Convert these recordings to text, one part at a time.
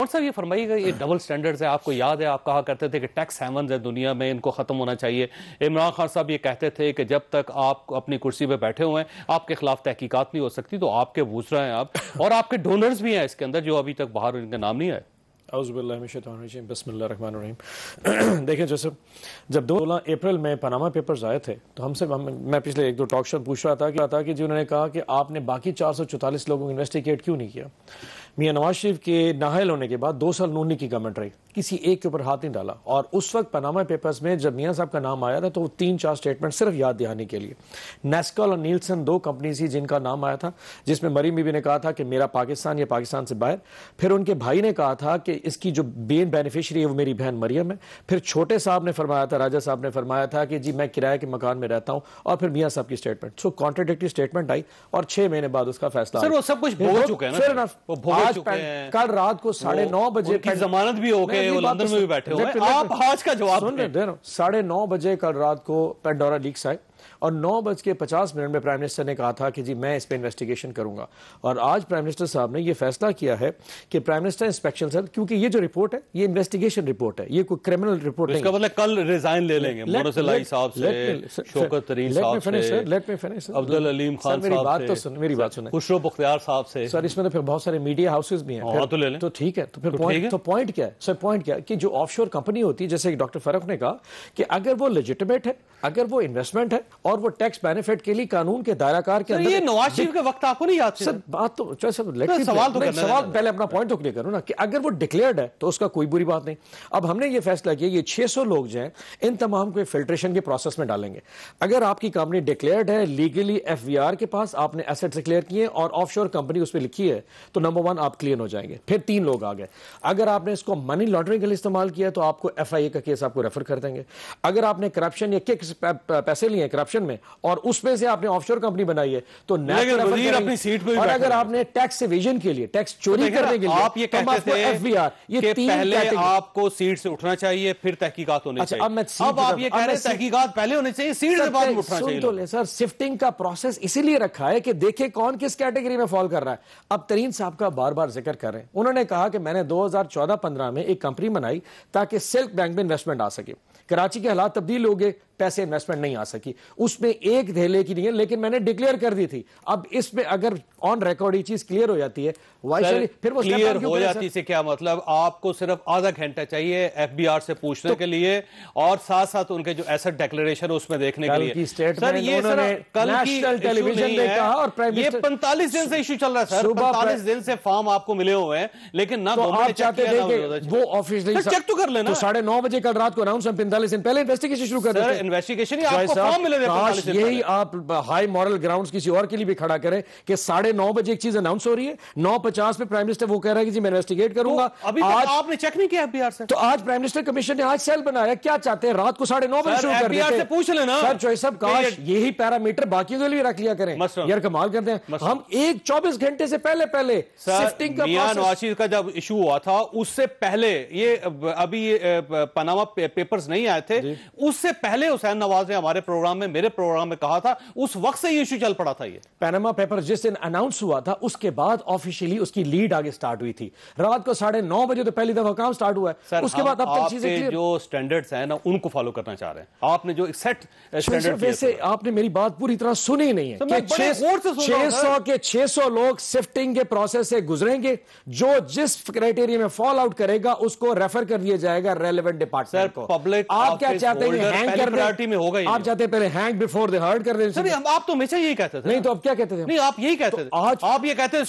और सर ये फरमाई गई ये डबल स्टैंडर्ड्स है आपको याद है आप कहा करते थे कि टैक्स हेवन है दुनिया में इनको ख़त्म होना चाहिए इमरान खान साहब ये कहते थे कि जब तक आप अपनी कुर्सी पर बैठे हुए हैं आपके खिलाफ तहकीकात नहीं हो सकती तो आपके वूसरा हैं आप और आपके डोनर्स भी हैं इसके अंदर जो अभी तक बाहर इनका नाम नहीं आए अज़बिल्लाशतम बसमीम देखें जैसे जब दो सोलह अप्रैल में पनामा पेपर्स आए थे तो हमसे हम, मैं पिछले एक दो टॉक शो पूछ रहा था कि था कि जी उन्होंने कहा कि आपने बाकी चार सौ चौतालीस लोगों को इन्वेस्टिगेट क्यों नहीं किया मियाँ नवाज शरीफ के नाहल होने के बाद दो साल नूनी की गवर्नमेंट रही किसी एक के ऊपर हाथ नहीं डाला और उस वक्त पनामा पेपर्स में जब मियाँ साहब का नाम आया था तो तीन चार स्टेटमेंट सिर्फ याद दिहाने के लिए नेस्कॉल और नीलसन दो कंपनी थी जिनका नाम आया था जिसमें मरीम बीबी ने कहा था कि मेरा पाकिस्तान या पाकिस्तान से बाहर फिर उनके भाई ने कहा था कि इसकी जो बेन बेनिफिशरी है वो मेरी बहन मरियम है फिर छोटे साहब ने फरमाया था राजा साहब ने फरमाया था कि जी मैं किराए के मकान में रहता हूँ और फिर मियाँ साहब की स्टेटमेंट सो कॉन्ट्रोडिक्टिव स्टेटमेंट आई और छह महीने बाद उसका फैसला सब कुछ चुके हैं आज कल रात को साढ़े नौ बजे जमानत भी हो गए लंदन तो में भी बैठे आप आज का जवाब साढ़े नौ बजे कल रात को पेंडोरा लीक्स आए और नौ बज के पचास मिनट में प्राइम मिनिस्टर ने कहा था कि जी मैं इस पर इन्वेस्टिगेशन करूंगा और आज प्राइम मिनिस्टर साहब ने यह फैसला किया है कि प्राइम मिनिस्टर इंस्पेक्शन सर क्योंकि ये जो रिपोर्ट है ये इन्वेस्टिगेशन रिपोर्ट है ये कोई क्रिमिनल रिपोर्ट नहीं मतलब कल रिजाइन ले लेंगे सर तो इसमें तो फिर बहुत सारे मीडिया हाउसेज भी हैं हाँ, तो ले तो ठीक है तो फिर पॉइंट तो पॉइंट तो क्या है सर पॉइंट क्या है कि जो ऑफशोर कंपनी होती है जैसे डॉक्टर फरक ने कहा कि अगर वो लेजिटिमेट है अगर वो इन्वेस्टमेंट है और वो टैक्स बेनिफिट के लिए कानून के दायराकार के अंदर नवाज शरीफ के वक्त आपको नहीं याद सर बात तो चलो सवाल तो सवाल पहले अपना पॉइंट तो क्लियर करो ना कि अगर वो डिक्लेयर्ड है तो उसका कोई बुरी बात नहीं अब हमने ये फैसला किया ये 600 लोग जो हैं इन तमाम को फिल्ट्रेशन के प्रोसेस में डालेंगे अगर आपकी कंपनी डिक्लेयर्ड है लीगली एफ के पास आपने एसेट डिक्लेयर किए और ऑफ कंपनी उस पर लिखी है तो नंबर वन आप क्लियर हो जाएंगे फिर तीन लोग आ गए अगर आपने इसको मनी लॉन्ड्रिंग के लिए इस्तेमाल किया तो आपको एफ का केस आपको रेफर कर देंगे अगर आपने करप्शन या किस पैसे लिए करप्शन इलेक्शन में और उसमें से आपने ऑफशोर कंपनी बनाई है तो अपनी सीट पर और अगर आपने टैक्स इवेजन के लिए टैक्स तो चोरी करने के लिए आप ये तो कहते थे पहले आपको सीट से उठना चाहिए फिर तहकीकात होनी अच्छा, चाहिए अब आप ये कह रहे हैं तहकीकात पहले होनी चाहिए सीट बाद उठना चाहिए तो ले सर शिफ्टिंग का प्रोसेस इसीलिए रखा है कि देखे कौन किस कैटेगरी में फॉल कर रहा है अब तरीन साहब का बार बार जिक्र कर रहे हैं उन्होंने कहा कि मैंने 2014-15 में एक कंपनी बनाई ताकि सिल्क बैंक में इन्वेस्टमेंट आ सके कराची के हालात तब्दील हो गए पैसे इन्वेस्टमेंट नहीं आ सकी उसमें एक धेले की नहीं है लेकिन मैंने डिक्लेयर कर दी थी अब इसमें अगर ऑन रिकॉर्ड ये चीज क्लियर हो जाती है वाई फिर वो क्लियर हो जाती से क्या मतलब आपको सिर्फ आधा घंटा चाहिए एफबीआर से पूछने तो, के लिए और साथ साथ उनके जो एसेट डिक्लेरेशन उसमें देखने के लिए सर ये कल नेशनल टेलीविजन ने कहा और प्राइम ये 45 दिन से इशू चल रहा है सर 45 दिन से फॉर्म आपको मिले हुए हैं लेकिन ना तो आप चाहते थे वो ऑफिस चेक तो कर लेना तो साढ़े नौ बजे कल रात को अनाउंस पैंतालीस दिन पहले इन्वेस्टिगेशन शुरू कर इन्वेस्टिगेशन यही आप हाई मॉरल ग्राउंड किसी और के लिए भी खड़ा करें कि साढ़े नौ बजे एक चीज अनाउंस हो रही है नौ पचास में प्राइम मिनिस्टर वो कह रहा है कि जी मैं इन्वेस्टिगेट तो करूंगा अभी आज आपने चेक नहीं किया बिहार से तो आज प्राइम मिनिस्टर कमीशन ने आज सेल बनाया क्या चाहते हैं रात को साढ़े नौ बजे शुरू कर पूछ लेना सर चौहस काश यही पैरामीटर बाकी के लिए रख लिया करें यार कमाल करते हैं हम एक चौबीस घंटे से पहले पहले शिफ्टिंग का का जब इशू हुआ था उससे पहले ये अभी पनामा पेपर्स नहीं आए थे उससे पहले हुसैन नवाज ने हमारे प्रोग्राम में मेरे प्रोग्राम में कहा था उस वक्त से ये इशू चल पड़ा था ये पैनामा पेपर जिस दिन अनाउंस हुआ था उसके बाद ऑफिशियली उसकी लीड आगे स्टार्ट हुई थी रात को साढ़े नौ बजे तो पहली दफा काम स्टार्ट हुआ है उसके बाद अब तक चीजें जो स्टैंडर्ड्स हैं ना उनको फॉलो करना चाह रहे हैं आपने जो सेट स्टैंडर्ड वैसे आपने मेरी बात पूरी तरह सुनी नहीं है छह सौ के छह सौ लोग सिफ्टिंग के प्रोसेस से गुजरेंगे जो जिस क्राइटेरिया में फॉल आउट करेगा उसको रेफर कर दिया जाएगा रेलिवेंट डिपार्टमेंट को पब्लिक आप क्या चाहते हैं हैंग कर पार्टी में होगा आप चाहते पहले हैंग बिफोर द हर्ट कर दें हम आप तो हमेशा यही कहते थे नहीं तो आप क्या कहते थे नहीं आप यही कहते तो थे आज आप ये कहते हैं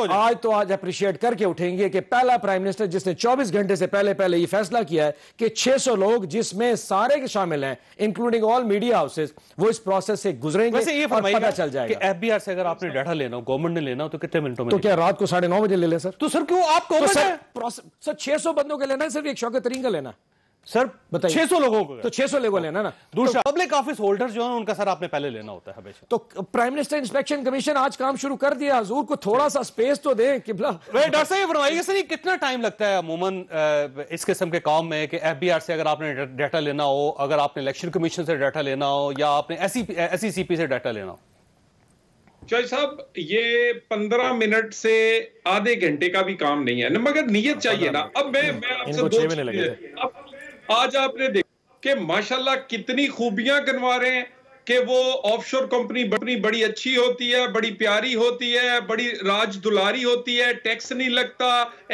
तो आज तो आज अप्रिशिएट करके उठेंगे कि पहला प्राइम मिनिस्टर जिसने 24 घंटे से पहले पहले ये फैसला किया है कि 600 लोग जिसमें सारे के शामिल हैं इंक्लूडिंग ऑल मीडिया हाउसेस वो इस प्रोसेस से गुजरेंगे वैसे ये और पता चल जाएगा एफबीआर से अगर आपने डाटा लेना हो गवर्नमेंट ने लेना हो तो कितने मिनटों में तो क्या रात को साढ़े बजे ले ले सर तो सर क्यों आप तो सर छह सौ बंदों के लेना है सिर्फ एक शौकत तरीन लेना है सर बताइए सौ लोगों को तो सौ लोगों लेना तो ना तो दूसरा पब्लिक ऑफिस होल्डर जो है उनका सर आपने पहले लेना होता है हमेशा तो प्राइम मिनिस्टर इंस्पेक्शन कमीशन आज काम शुरू कर दिया हजूर को थोड़ा सा स्पेस तो दें कि डॉक्टर साहब फरमाइए सर कितना टाइम लगता है अमूमन इस किस्म के काम में कि एफबीआर से अगर आपने डाटा लेना हो अगर आपने इलेक्शन कमीशन से डाटा लेना हो या आपने एस एसईसीपी e e से डाटा लेना हो चाहे साहब ये पंद्रह मिनट से आधे घंटे का भी काम नहीं है मगर नियत हाँ, चाहिए ना अब मैं मैं आपसे दो चीजें अब आज आपने देखा कि माशाल्लाह कितनी खूबियां गनवा रहे हैं कि वो ऑफशोर कंपनी बड़ी बड़ी अच्छी होती है बड़ी प्यारी होती है बड़ी राज दुलारी होती है टैक्स नहीं लगता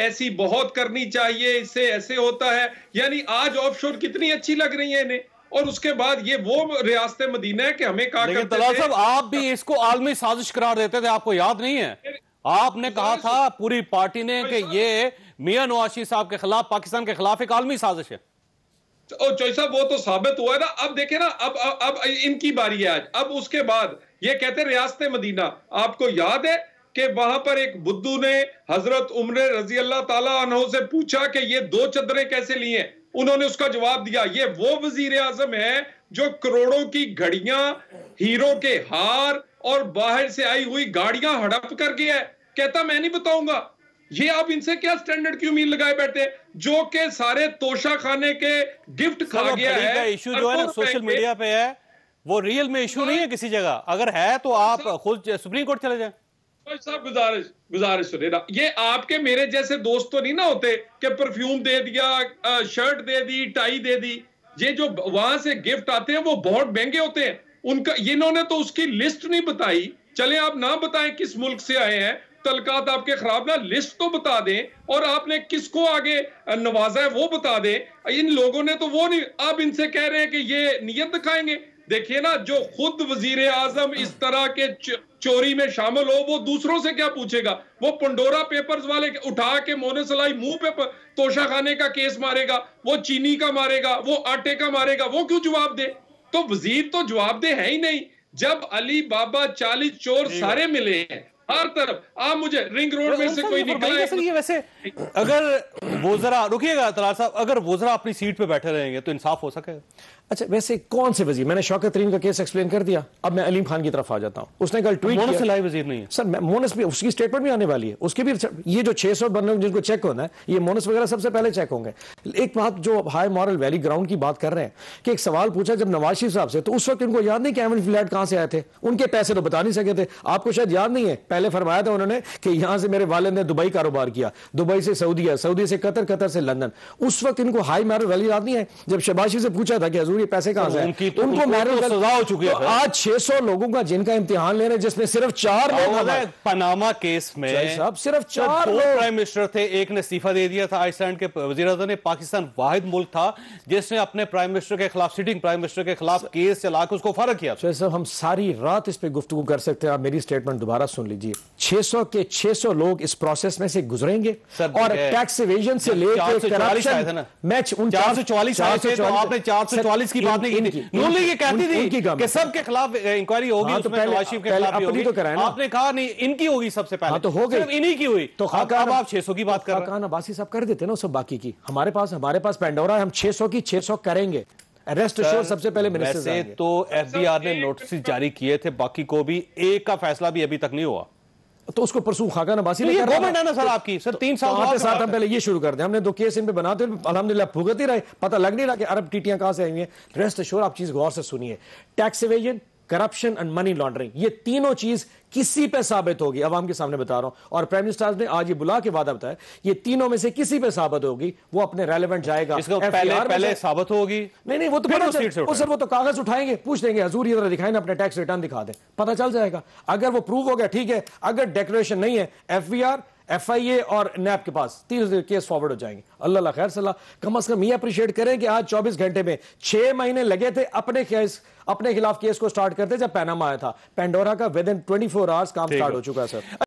ऐसी बहुत करनी चाहिए इससे ऐसे होता है यानी आज ऑफशोर कितनी अच्छी लग रही है इन्हें और उसके बाद ये वो रियासत मदीना है कि हमें कहा करते साहब आप भी इसको आलमी साजिश करार देते थे आपको याद नहीं है आपने कहा था पूरी पार्टी ने कि ये मियां नवाशी साहब के खिलाफ पाकिस्तान के खिलाफ एक आलमी साजिश है और साहब वो तो साबित हुआ है ना अब देखे ना अब अब, अब इनकी बारी है आज अब उसके बाद ये कहते रियासत मदीना आपको याद है कि वहां पर एक बुद्धू ने हजरत उम्र रजी अल्लाह तला से पूछा कि ये दो चदरे कैसे ली उन्होंने उसका जवाब दिया ये वो वजीर आजम है जो करोड़ों की घड़ियां हीरो के हार और बाहर से आई हुई गाड़ियां हड़प कर गया है कहता मैं नहीं बताऊंगा ये आप इनसे क्या स्टैंडर्ड क्यों मील लगाए बैठे जो के सारे तोशा खाने के गिफ्ट खा गया है इशू जो है सोशल मीडिया पे है वो रियल में इशू नहीं है किसी जगह अगर है तो आप अच्छा। खुद सुप्रीम कोर्ट चले जाए गुजारिश गुजारिश ये आपके मेरे जैसे दोस्त तो नहीं ना होते कि परफ्यूम दे दिया शर्ट दे दी टाई दे दी ये जो वहां से गिफ्ट आते हैं वो बहुत महंगे होते हैं उनका इन्होंने तो उसकी लिस्ट नहीं बताई चले आप ना बताएं किस मुल्क से आए हैं तलकात आपके खराब ना लिस्ट तो बता दें और आपने किसको आगे नवाजा है वो बता दें इन लोगों ने तो वो नहीं आप इनसे कह रहे हैं कि ये नीयत दिखाएंगे देखिए ना जो खुद वजीर आजम इस तरह के चोरी में शामिल हो वो दूसरों से क्या पूछेगा वो पंडोरा पेपर्स वाले उठा के मोने सलाई मुंह पे तोशा खाने का केस मारेगा वो चीनी का मारेगा वो आटे का मारेगा वो क्यों जवाब दे तो वजीर तो जवाब दे है ही नहीं जब अली बाबा चालीस चोर सारे मिले हैं हर तरफ आप मुझे रिंग रोड में से कोई निकला तो- वैसे अगर वो जरा रुकिएगा तलाल साहब अगर वो जरा अपनी सीट पे बैठे रहेंगे तो इंसाफ हो सके अच्छा वैसे कौन से वजीर मैंने शौकत तरीन का केस एक्सप्लेन कर दिया अब मैं अलीम खान की तरफ आ जाता हूँ उसने कल ट्वीट मोनस लाइव वजीर नहीं है सर मोनस भी उसकी स्टेटमेंट भी आने वाली है उसके भी ये जो छह सौ बंदों जिनको चेक होना है ये मोनस वगैरह सबसे पहले चेक होंगे एक बात जो हाई मॉरल वैली ग्राउंड की बात कर रहे हैं कि एक सवाल पूछा जब नवाज शरीफ साहब से तो उस वक्त उनको याद नहीं कि एम फ्लैट कहाँ से आए थे उनके पैसे तो बता नहीं सके थे आपको शायद याद नहीं है पहले फरमाया था उन्होंने कि यहाँ से मेरे वाले ने दुबई कारोबार किया दुबई से सऊदी सऊदीया सऊदी से कतर कतर से लंदन उस वक्त इनको हाई मैरल वैल्यू याद नहीं है जब शबाशी से पूछा था कि हजूर ये पैसे कहां से उनकी तो उनको मैरल तो सजा हो चुकी है तो आज छह सौ लोगों का जिनका इम्तिहान ले रहे हैं जिसमें सिर्फ चार लोग पनामा केस में साहब सिर्फ चार लोग प्राइम मिनिस्टर थे एक ने इस्तीफा दे दिया था आइसलैंड के वजीर ने पाकिस्तान वाहिद मुल्क था जिसने अपने प्राइम मिनिस्टर के खिलाफ सिटिंग प्राइम मिनिस्टर के खिलाफ केस चला के उसको फर्क किया साहब हम सारी रात इस पर गुफ्तु कर सकते हैं आप मेरी स्टेटमेंट दोबारा सुन लीजिए 600 के 600 लोग इस प्रोसेस में से गुजरेंगे और टैक्स इवेजन करप्शन से लेकर करप्शन मैच उन चार सौ चौवालीस तो आपने चार सौ चौवालीस की बात नहीं नून लीग ये कहती थी कि सबके खिलाफ इंक्वायरी हाँ, तो होगी तो पहले नवाशिफ के खिलाफ अपनी तो कराए आपने कहा नहीं इनकी होगी सबसे पहले हाँ, तो हो गई इन्हीं की हुई तो अब आप छह सौ की बात कर खान अब्बासी साहब कर देते ना सब बाकी की हमारे पास हमारे पास पेंडोरा है हम छह सौ की छह सौ करेंगे अरेस्ट श्योर सबसे पहले मिनिस्टर से तो एफबीआर ने नोटिस जारी किए थे बाकी को भी एक का फैसला भी अभी तक नहीं हुआ तो उसको परसू खाका नबासी तीन साल तो साथ पहले ये शुरू कर दे हमने दो केस इन पर बनाते अलहमदिल्ला भुगत ही रहे पता लग नहीं रहा कि अरब टीटियां कहाँ से आई हुई है रेस्ट शोर आप चीज़ गौर से सुनिए tax evasion corruption and money laundering ये तीनों चीज किसी पे साबित होगी अवाम के सामने बता रहा हूं और प्राइम मिनिस्टर ने आज ये बुला के वादा बताया ये तीनों में से किसी पे साबित होगी वो अपने रेलिवेंट जाएगा तो पहले, पहले साबित होगी नहीं नहीं वो तो पता चल, वो सर वो तो कागज उठाएंगे पूछ देंगे हजूर ये दिखाए ना अपने टैक्स रिटर्न दिखा दें पता चल जाएगा अगर वो प्रूव हो गया ठीक है अगर डेकोरेशन नहीं है एफ एफ आई ए और नैप के पास तीन केस फॉरवर्ड हो जाएंगे अल्लाह खैर सलाह कम अज कम ये अप्रिशिएट करें कि आज चौबीस घंटे में छह महीने लगे थे अपने केस अपने खिलाफ केस को स्टार्ट करते जब पैनामा आया था पेंडोरा का within twenty four hours काम स्टार्ट हो चुका है सर